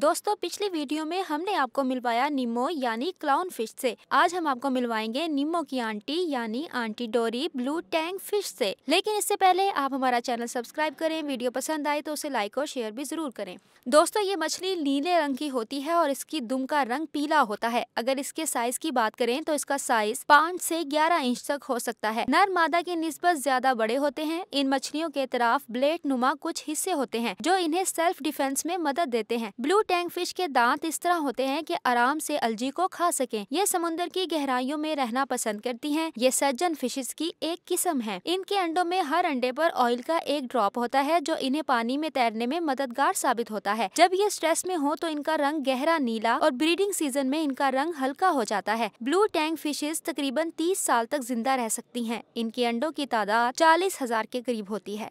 दोस्तों पिछले वीडियो में हमने आपको मिलवाया निमो यानी क्लाउन फिश से आज हम आपको मिलवाएंगे निमो की आंटी यानी आंटी डोरी ब्लू टैंग फिश से लेकिन इससे पहले आप हमारा चैनल सब्सक्राइब करें वीडियो पसंद आए तो उसे लाइक और शेयर भी जरूर करें दोस्तों ये मछली नीले रंग की होती है और इसकी दुम का रंग पीला होता है अगर इसके साइज की बात करें तो इसका साइज पाँच से ग्यारह इंच तक हो सकता है नर मादा की निस्बत ज्यादा बड़े होते हैं इन मछलियों के तरफ ब्लेड नुमा कुछ हिस्से होते हैं जो इन्हें सेल्फ डिफेंस में मदद देते हैं ब्लू टैंक फिश के दांत इस तरह होते हैं कि आराम से अलजी को खा सकें ये समुंदर की गहराइयों में रहना पसंद करती हैं ये सज्जन फिशेस की एक किस्म है इनके अंडों में हर अंडे पर ऑयल का एक ड्रॉप होता है जो इन्हें पानी में तैरने में मददगार साबित होता है जब ये स्ट्रेस में हो तो इनका रंग गहरा नीला और ब्रीडिंग सीजन में इनका रंग हल्का हो जाता है ब्लू टैंक फिशेज तकरीबन तीस साल तक जिंदा रह सकती है इनके अंडों की तादाद चालीस हजार के करीब होती है